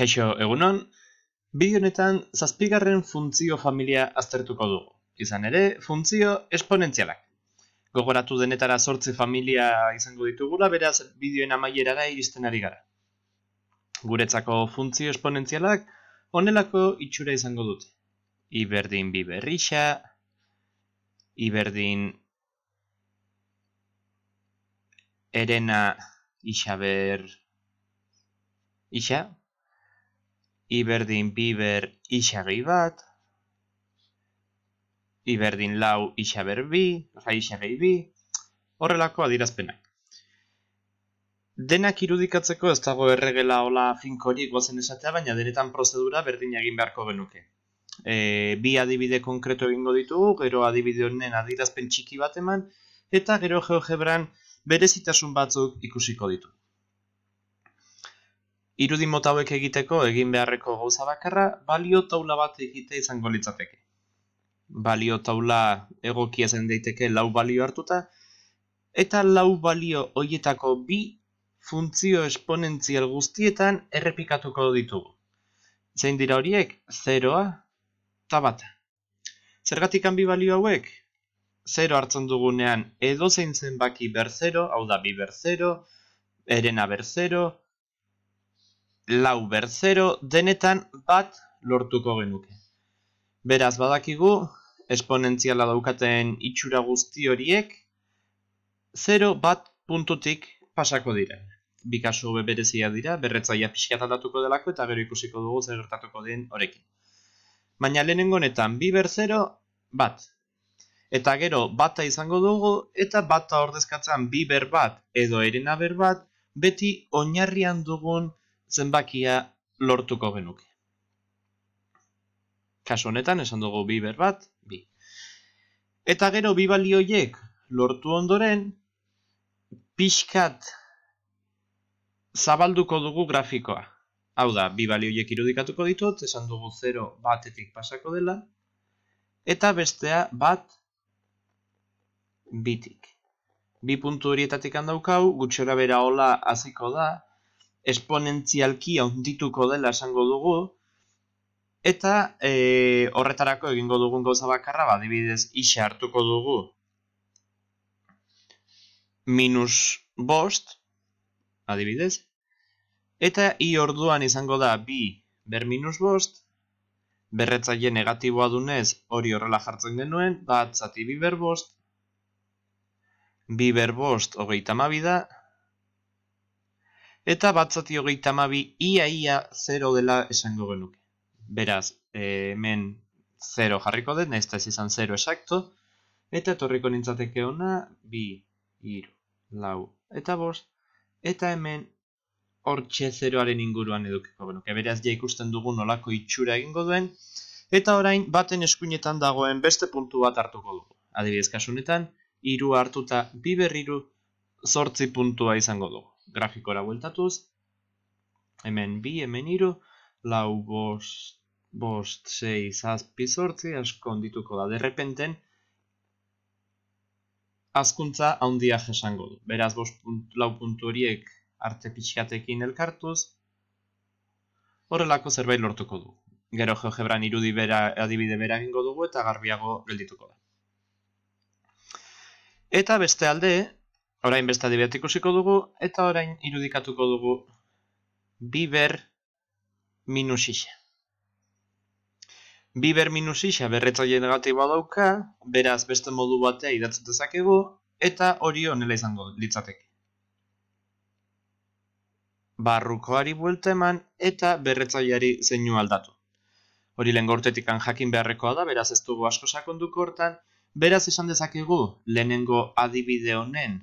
Kaixo egunon, bi honetan zazpigarren funtzio familia aztertuko dugu. Izan ere, funtzio esponentzialak. Gogoratu denetara sortze familia izango ditugula, beraz, bideoen amaierara iristen ari gara. Guretzako funtzio esponentzialak, honelako itxura izango dute. Iberdin bi berrixa, Iberdin erena isaber... Ixa, Iberdin biber isagi bat. Iberdin lau isaber bi, ja isagi bi. Horrelako adirazpenak. Denak irudikatzeko ez dago erregela hola finkori guazen esatea, baina denetan prozedura berdin egin beharko genuke. E, bi adibide konkreto egingo ditu, gero adibide honen adirazpen txiki bat eman, eta gero geogebran berezitasun batzuk ikusiko ditu irudi mota hauek egiteko egin beharreko gauza bakarra balio taula bat egite izango litzateke. Balio taula egokia zen daiteke lau balio hartuta eta lau balio hoietako bi funtzio esponentzial guztietan errepikatuko ditugu. Zein dira horiek? 0a ta bata. Zergatik kan bi balio hauek? 0 hartzen dugunean edo zein zenbaki ber 0, hau da bi ber 0, berzero, ber lau berzero denetan bat lortuko genuke. Beraz, badakigu, esponentziala daukaten itxura guzti horiek, 0 bat puntutik pasako dira. Bikasu beberezia dira, berretzaia pixkat delako eta gero ikusiko dugu zer gertatuko den horekin. Baina lehenengo netan, bi berzero bat. Eta gero bata izango dugu eta bata ordezkatzen bi bat edo erena bat beti oinarrian dugun zenbakia lortuko genuke. Kasu honetan, esan dugu bi berbat, bi. Eta gero, bi balioiek lortu ondoren, pixkat zabalduko dugu grafikoa. Hau da, bi balioiek irudikatuko ditut, esan dugu 0 batetik pasako dela, eta bestea bat bitik. Bi puntu horietatik handaukau, gutxora bera hola aziko da, esponentzialki hundituko dela esango dugu eta e, horretarako egingo dugun gauza bakarra badibidez, adibidez x hartuko dugu minus bost, adibidez eta i orduan izango da bi ber minus bost, berretzaile negatiboa dunez hori horrela jartzen denuen bat zati bi ber bost, bi ber bost hogeita mabida, eta batzati hogeita hamabi ia ia zero dela esango genuke. Beraz, eh, hemen 0 jarriko den, ez da ez izan 0, esakto, eta torriko nintzateke ona, bi, iru, lau, eta bost, eta hemen hortxe zeroaren inguruan edukeko genuke. Beraz, ja ikusten dugun olako itxura egingo duen, eta orain baten eskuinetan dagoen beste puntu bat hartuko dugu. Adibidez kasunetan, iru hartuta bi berriru zortzi puntua izango dugu grafikora bueltatuz, hemen bi, hemen iru, lau bost, 6 zei zazpi sortzi, asko dituko da, derrepenten, azkuntza haundia jesango du. Beraz, bost lau puntu horiek arte pixkatekin elkartuz, horrelako zerbait lortuko du. Gero geogebran irudi bera, adibide bera egingo dugu eta garbiago geldituko da. Eta beste alde, Orain beste adibidea ikusiko dugu eta orain irudikatuko dugu biber minusixa. Biber minusixa berretzaile negatibo badauka, beraz beste modu batea idatzen dezakegu eta hori honela izango litzateke. Barrukoari buelteman eta berretzaileari zeinu aldatu. Hori lengortetik jakin beharrekoa da, beraz ez dugu asko sakonduko hortan, beraz esan dezakegu lehenengo adibide honen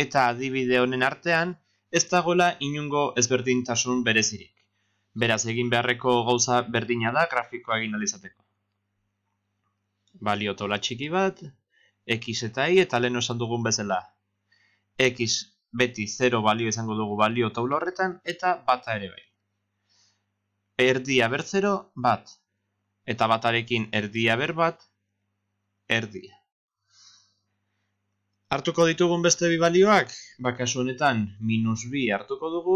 eta adibide honen artean, ez dagoela inungo ezberdintasun berezirik. Beraz, egin beharreko gauza berdina da grafikoa egin alizateko. Balio tola txiki bat, x eta i eta leno esan dugun bezala. x beti 0 balio izango dugu balio taula horretan eta bata ere bai. Erdia ber 0, bat. Eta batarekin erdia ber bat, erdia. Artuko ditugun beste bi balioak, bakasu honetan minus bi hartuko dugu,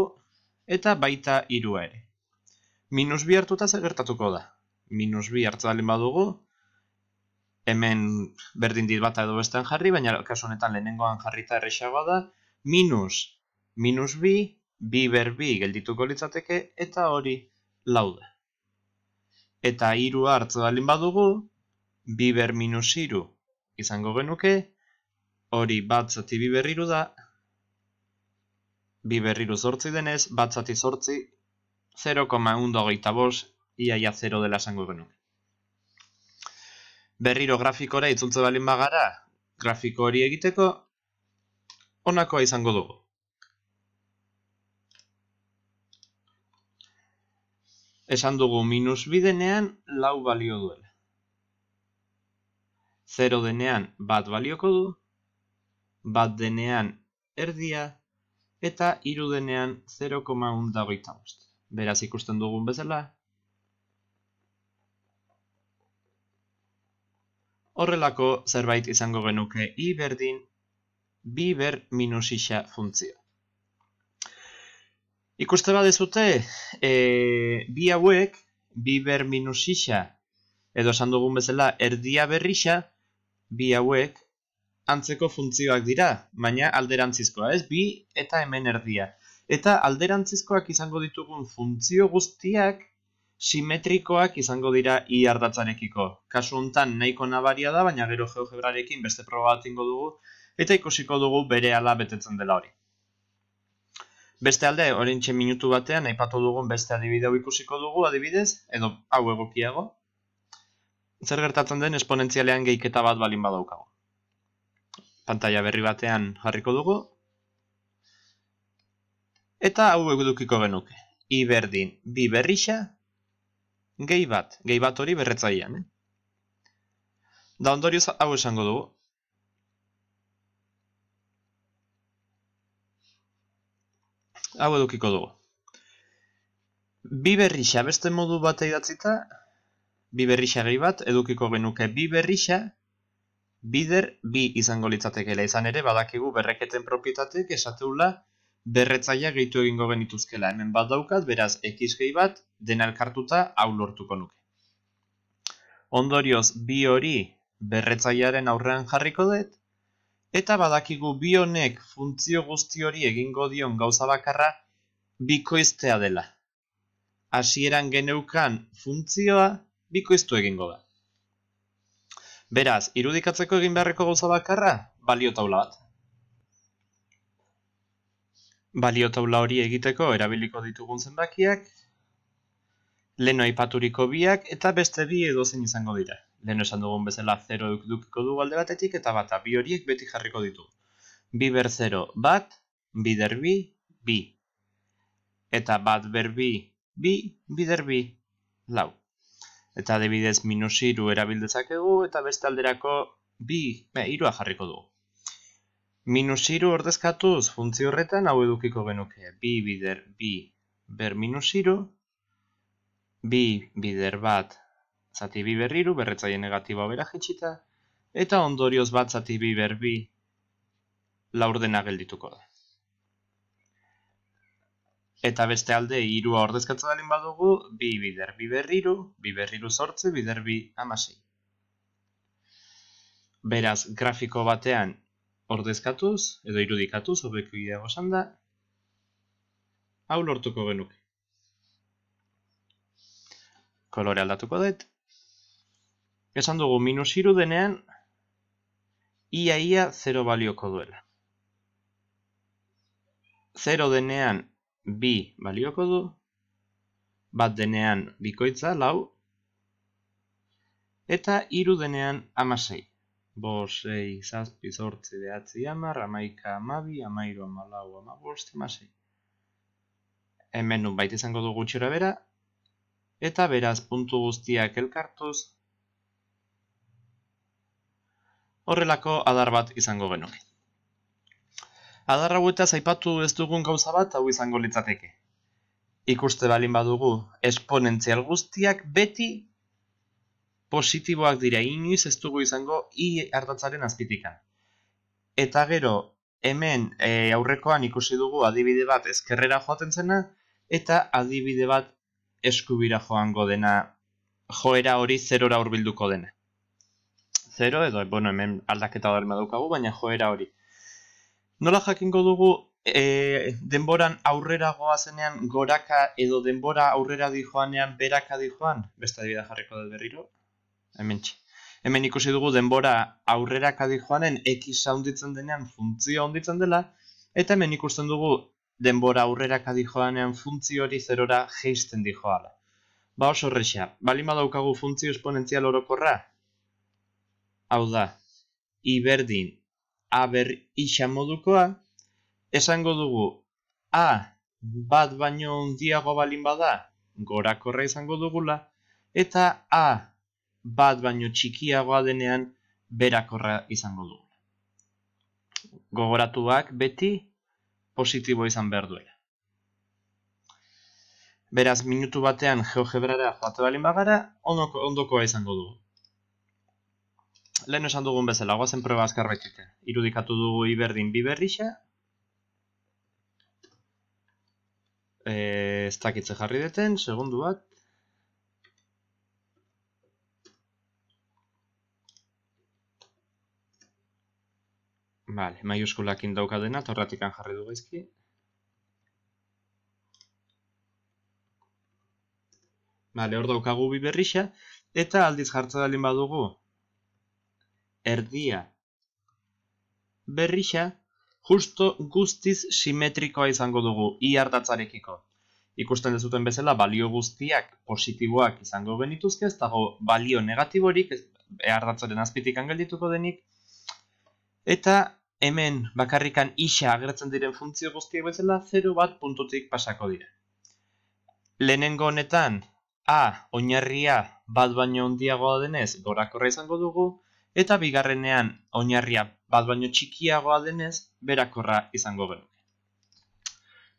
eta baita irua ere. Minus bi hartu gertatuko da. Minus bi hartza badugu, hemen berdin dit bat edo bestean jarri, baina kasu honetan lehenengoan jarrita errexagoa da, minus, minus bi, bi berbi geldituko litzateke, eta hori laude. Eta irua hartza dalen badugu, bi ber minus iru izango genuke, hori bat zati bi berriru da, bi berriru zortzi denez, bat zati zortzi, 0,1 hogeita bos, iaia 0 dela esango genuen. Berriro grafikora itzultze balin bagara, grafiko hori egiteko, honakoa izango dugu. Esan dugu minus denean, lau balio duela. 0 denean bat balioko du, bat denean erdia eta iru denean 0,1 Beraz ikusten dugun bezala. Horrelako zerbait izango genuke i berdin bi ber minus isa funtzio. Ikuste bat e, bi hauek, bi ber minus isa, edo esan dugun bezala, erdia berri isa, bi hauek, antzeko funtzioak dira, baina alderantzizkoa, ez? Bi eta hemen erdia. Eta alderantzizkoak izango ditugun funtzio guztiak simetrikoak izango dira i ardatzarekiko. Kasu hontan nahiko nabaria da, baina gero geogebrarekin beste proba bat ingo dugu eta ikusiko dugu berehala betetzen dela hori. Beste alde, orintxe minutu batean aipatu dugun beste adibide ikusiko dugu, adibidez, edo hau egokiago. Zer gertatzen den esponentzialean geiketa bat balin badaukago pantalla berri batean jarriko dugu. Eta hau egudukiko genuke. I berdin bi berrixa, gehi bat, gehi bat hori berretzaian. Eh? Da ondorioz hau esango dugu. Hau edukiko dugu. Bi berrixa beste modu bat idatzita, bi berrixa gehi bat, edukiko genuke bi berrixa, bider bi izango litzatekeela izan ere badakigu berreketen propietateek esateula berretzaia gehitu egingo genituzkela hemen bat daukat, beraz x gehi bat den elkartuta hau lortuko nuke. Ondorioz bi hori berretzailearen aurrean jarriko dut eta badakigu bi honek funtzio guzti hori egingo dion gauza bakarra bikoiztea dela. Hasieran geneukan funtzioa bikoiztu egingo da. Beraz, irudikatzeko egin beharreko gauza bakarra, balio taula bat. Balio taula hori egiteko erabiliko ditugun zenbakiak, leno aipaturiko biak eta beste bi edozein izango dira. Leno esan dugun bezala 0 dukiko dugu alde batetik eta bata, bi horiek beti jarriko ditu. Bi ber 0 bat, bi derbi, bi. Eta bat berbi, bi, bi derbi, lau eta adibidez minus iru erabildezakegu eta beste alderako bi, be, irua jarriko dugu. Minus iru ordezkatuz funtzio horretan, hau edukiko genuke, bi bider bi ber minus iru, bi bider bat zati bi ber iru, berretzaien negatiba obera eta ondorioz bat zati bi ber bi laurdena geldituko da eta beste alde irua ordezkatza dalin badugu, bi bider bi berriru, bi berriru sortze, biderbi bi Beraz, grafiko batean ordezkatuz, edo irudikatuz, obeku ideago da, hau lortuko genuke. Kolore aldatuko dut. Esan dugu, minus iru denean, ia ia 0 balioko duela. 0 denean bi balioko du, bat denean bikoitza lau, eta hiru denean amasei. Bo, sei, zazpi, zortzi, behatzi, amar, amaika, amabi, amairo, amalau, amabost, amasei. Hemen nun baita izango dugu txera bera, eta beraz puntu guztiak elkartuz, horrelako adar bat izango genuket adarra guetaz aipatu ez dugun gauza bat hau izango litzateke. Ikuste balin badugu, esponentzial guztiak beti positiboak dira inoiz ez dugu izango i hartatzaren azpitikan. Eta gero, hemen e, aurrekoan ikusi dugu adibide bat ezkerrera joaten zena, eta adibide bat eskubira joango dena joera hori zerora hurbilduko dena. Zero edo, bueno, hemen aldaketa dara daukagu, baina joera hori. Nola jakingo dugu e, denboran aurrera goazenean goraka edo denbora aurrera dijoanean joanean beraka di joan? Beste adibida jarriko da berriro. Hemen txin. Hemen ikusi dugu denbora aurreraka di joanen x haunditzen denean funtzio haunditzen dela. Eta hemen ikusten dugu denbora aurrera di funtzio hori zerora geisten dijoala. joala. Ba oso bali balima daukagu funtzio esponentzial orokorra? Hau da, iberdin aber isa modukoa, esango dugu A bat baino handiago balin bada, gorakorra izango dugula, eta A bat baino txikiagoa denean, berakorra izango dugula. Gogoratuak beti positibo izan behar duela. Beraz, minutu batean geogebrara joate balin bagara, ondokoa izango dugu lehen esan dugun bezala, guazen proba azkar betite. Irudikatu dugu iberdin biberrixe. Eh, ez jarri deten, segundu bat. Bale, maiuskulakin daukadena, torratikan jarri dugu izki. Bale, hor daukagu biberrixa, eta aldiz jartza dalin badugu, erdia. Berrixa, justo guztiz simetrikoa izango dugu, i hartatzarekiko. Ikusten dezuten bezala, balio guztiak positiboak izango benituzke, ez dago balio negatiborik, e hartatzaren azpitik angeldituko denik, eta hemen bakarrikan isa agertzen diren funtzio guztiak bezala, 0 bat puntutik pasako dira. Lehenengo honetan, A, oinarria bat baino hondiagoa denez, gorakorra izango dugu, eta bigarrenean oinarria bat baino txikiagoa denez berakorra izango genuke.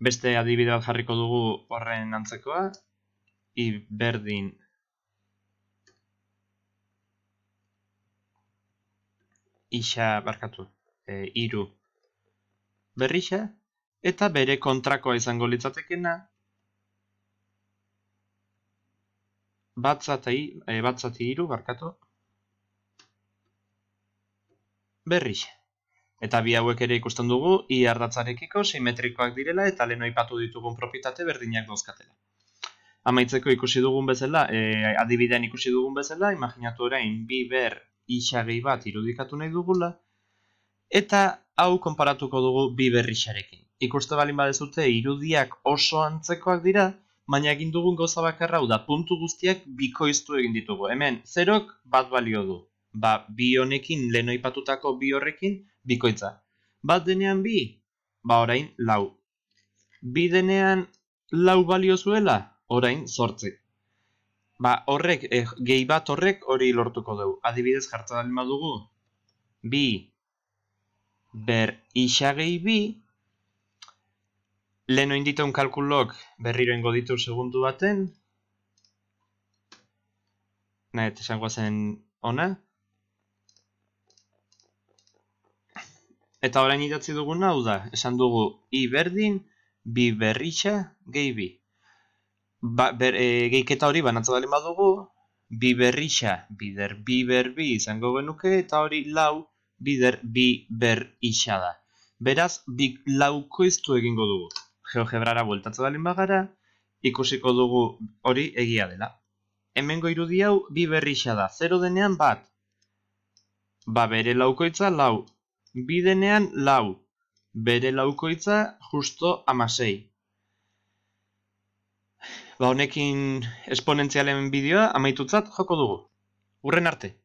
Beste adibide jarriko dugu horren antzekoa, i berdin isa barkatu, e, iru berrixa, eta bere kontrakoa izango litzatekena, batzatai, batzati e, iru, barkatu, berri. Eta bi hauek ere ikusten dugu, i ardatzarekiko simetrikoak direla eta leno ipatu ditugun propitate berdinak dauzkatela. Amaitzeko ikusi dugun bezala, e, adibidean ikusi dugun bezala, imaginatu orain bi ber isagei bat irudikatu nahi dugula, eta hau konparatuko dugu bi berrixarekin. Ikuste balin badezute irudiak oso antzekoak dira, baina egin dugun goza bakarra da puntu guztiak bikoiztu egin ditugu. Hemen, zerok bat balio du, ba, bi honekin, leno ipatutako bi horrekin, bikoitza. Bat denean bi, ba, orain, lau. Bi denean lau balio zuela, orain, sortze. Ba, horrek, eh, gehi bat horrek, hori lortuko dugu. Adibidez, jartza dalin badugu. Bi, ber, isa gehi bi, leno inditeun kalkulok berriro ingo segundu baten, Nahet, esango zen ona, Eta orain idatzi dugun hau da, esan dugu i berdin, bi berritxa, gehi bi. Ba, ber, e, geiketa hori banatza balen badugu, bi berritxa, bider bi berbi izango genuke, eta hori lau, bider bi berritxa da. Beraz, bi laukoiztu egingo dugu. Geogebrara bueltatza balen bagara, ikusiko dugu hori egia dela. Hemengo irudi hau, bi berritxa da, zero denean bat. Ba bere laukoitza lau, bidenean lau, bere laukoitza justo amasei. Ba honekin esponentzialen bideoa amaitutzat joko dugu. Urren arte!